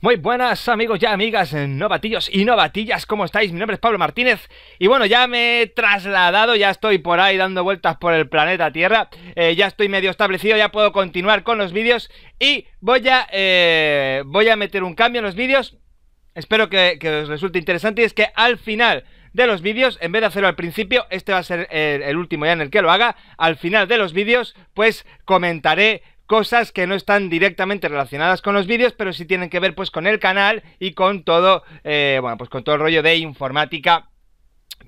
Muy buenas amigos y amigas, novatillos y novatillas, ¿cómo estáis? Mi nombre es Pablo Martínez y bueno, ya me he trasladado, ya estoy por ahí dando vueltas por el planeta Tierra, eh, ya estoy medio establecido, ya puedo continuar con los vídeos y voy a, eh, voy a meter un cambio en los vídeos, espero que, os resulte interesante y es que al final de los vídeos, en vez de hacerlo al principio, este va a ser el último ya en el que lo haga, al final de los vídeos pues comentaré cosas que no están directamente relacionadas con los vídeos, pero sí tienen que ver pues con el canal y con todo, eh, bueno, pues con todo el rollo de informática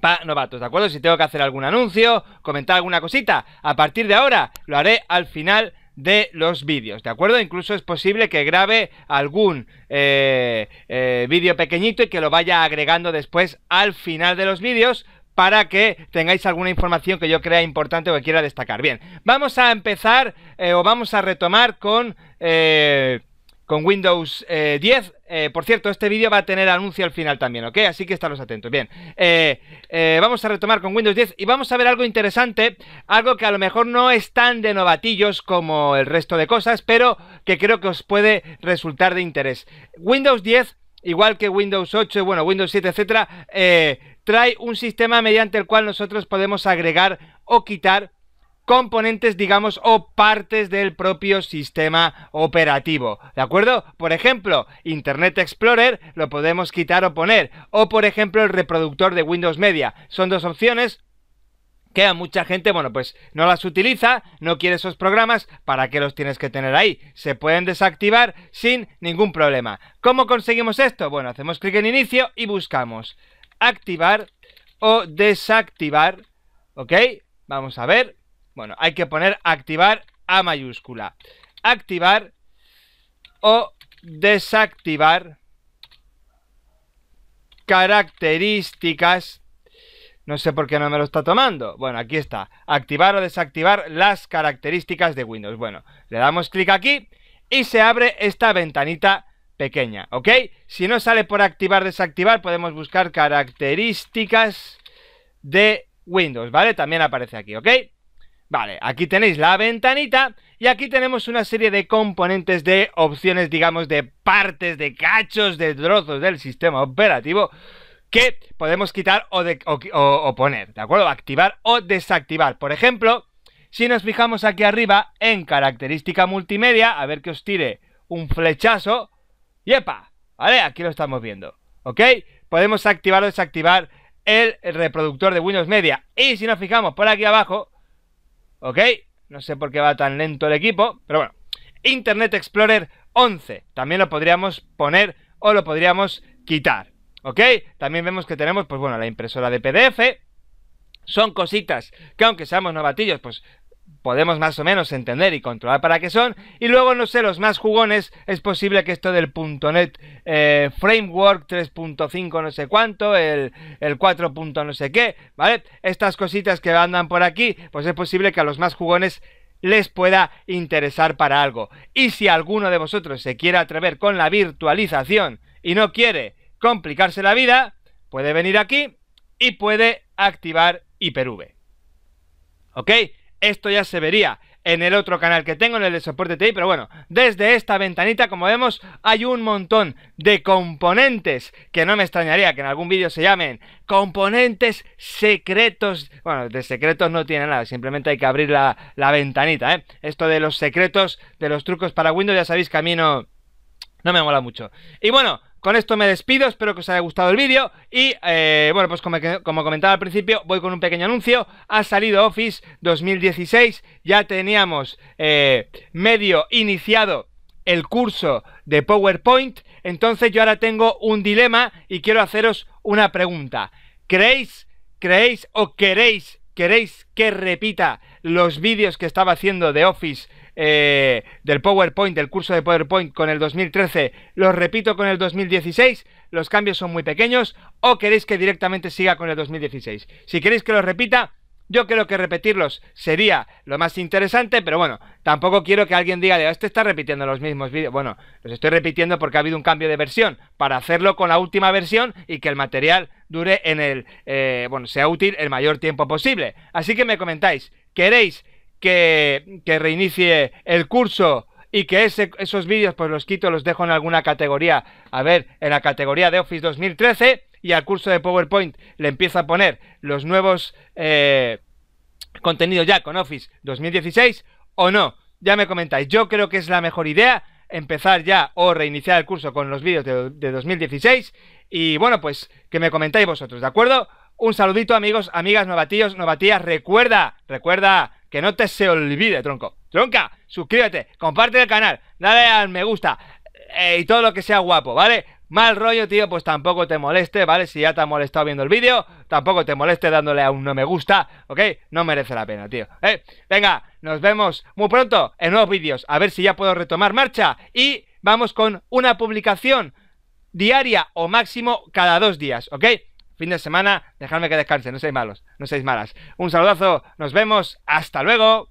para novatos, ¿de acuerdo? Si tengo que hacer algún anuncio, comentar alguna cosita, a partir de ahora lo haré al final de los vídeos, ¿de acuerdo? Incluso es posible que grabe algún eh, eh, vídeo pequeñito y que lo vaya agregando después al final de los vídeos para que tengáis alguna información que yo crea importante o que quiera destacar. Bien, vamos a empezar eh, o vamos a retomar con... Eh, con Windows 10. Eh, por cierto, este vídeo va a tener anuncio al final también, ¿ok? Así que estaros atentos. Bien, vamos a retomar con Windows 10 y vamos a ver algo interesante, algo que a lo mejor no es tan de novatillos como el resto de cosas, pero que creo que os puede resultar de interés. Windows 10, igual que Windows 8, bueno, Windows 7, etcétera, trae un sistema mediante el cual nosotros podemos agregar o quitar componentes, digamos, o partes del propio sistema operativo. ¿De acuerdo? Por ejemplo, Internet Explorer lo podemos quitar o poner. O, por ejemplo, el reproductor de Windows Media. Son dos opciones que a mucha gente, bueno, pues no las utiliza, no quiere esos programas, ¿para qué los tienes que tener ahí? Se pueden desactivar sin ningún problema. ¿Cómo conseguimos esto? Bueno, hacemos clic en inicio y buscamos activar o desactivar, ¿ok? Vamos a ver. Bueno, hay que poner activar a mayúscula. Activar o desactivar características. No sé por qué no me lo está tomando. Bueno, aquí está. Activar o desactivar las características de Windows. Bueno, le damos clic aquí y se abre esta ventanita pequeña, ¿ok? Si no sale por activar, desactivar, podemos buscar características de Windows, ¿vale? También aparece aquí, ¿ok? Vale, aquí tenéis la ventanita y aquí tenemos una serie de componentes de opciones, digamos, de partes, de cachos, de trozos del sistema operativo que podemos quitar o, poner, ¿de acuerdo? Activar o desactivar. Por ejemplo, si nos fijamos aquí arriba en característica multimedia, a ver que os tire un flechazo, ¡Yepa! Vale, aquí lo estamos viendo. ¿Ok? Podemos activar o desactivar el reproductor de Windows Media. Y si nos fijamos por aquí abajo, ¿ok? No sé por qué va tan lento el equipo, pero bueno. Internet Explorer 11. También lo podríamos poner o lo podríamos quitar. ¿Ok? También vemos que tenemos, pues bueno, la impresora de PDF. Son cositas que aunque seamos novatillos, pues podemos más o menos entender y controlar para qué son. Y luego, no sé, los más jugones, es posible que esto del .NET eh, Framework 3.5 no sé cuánto, el, el 4. no sé qué, ¿vale? Estas cositas que andan por aquí, pues es posible que a los más jugones les pueda interesar para algo. Y si alguno de vosotros se quiere atrever con la virtualización y no quiere complicarse la vida, puede venir aquí y puede activar Hyper-V ¿Ok? esto ya se vería en el otro canal que tengo, en el de soporte TI, pero bueno, desde esta ventanita, como vemos, hay un montón de componentes que no me extrañaría que en algún vídeo se llamen componentes secretos. Bueno, de secretos no tiene nada, simplemente hay que abrir la, ventanita, ¿eh? Esto de los secretos, de los trucos para Windows, ya sabéis que a mí no me mola mucho. Y bueno, con esto me despido, espero que os haya gustado el vídeo y eh, bueno, pues como, comentaba al principio, voy con un pequeño anuncio, ha salido Office 2016, ya teníamos eh, medio iniciado el curso de PowerPoint, entonces yo ahora tengo un dilema y quiero haceros una pregunta. ¿Creéis, creéis o queréis, queréis que repita los vídeos que estaba haciendo de Office eh, del PowerPoint, del curso de PowerPoint con el 2013, los repito con el 2016, los cambios son muy pequeños, o queréis que directamente siga con el 2016. Si queréis que los repita, yo creo que repetirlos sería lo más interesante, pero bueno, tampoco quiero que alguien diga, este está repitiendo los mismos vídeos. Bueno, los estoy repitiendo porque ha habido un cambio de versión, para hacerlo con la última versión y que el material dure en el, eh, bueno, sea útil el mayor tiempo posible. Así que me comentáis, ¿queréis que, reinicie el curso y que esos vídeos pues los quito, los dejo en alguna categoría. A ver, en la categoría de Office 2013 y al curso de PowerPoint le empiezo a poner los nuevos eh, contenidos ya con Office 2016 o no. Ya me comentáis, yo creo que es la mejor idea empezar ya o reiniciar el curso con los vídeos de, 2016 y bueno, pues que me comentáis vosotros, ¿de acuerdo? Un saludito amigos, amigas, novatillos, novatías, recuerda, recuerda que no te se olvide, tronco. Tronca, suscríbete, comparte el canal, dale al me gusta eh, y todo lo que sea guapo, ¿vale? Mal rollo, tío, pues tampoco te moleste, ¿vale? Si ya te ha molestado viendo el vídeo, tampoco te moleste dándole a un no me gusta, ¿ok? No merece la pena, tío. ¿eh? Venga, nos vemos muy pronto en nuevos vídeos. A ver si ya puedo retomar marcha. Y vamos con una publicación diaria o máximo cada dos días, ¿ok? fin de semana, dejadme que descanse, no seáis malos, no seáis malas. Un saludazo, nos vemos, hasta luego.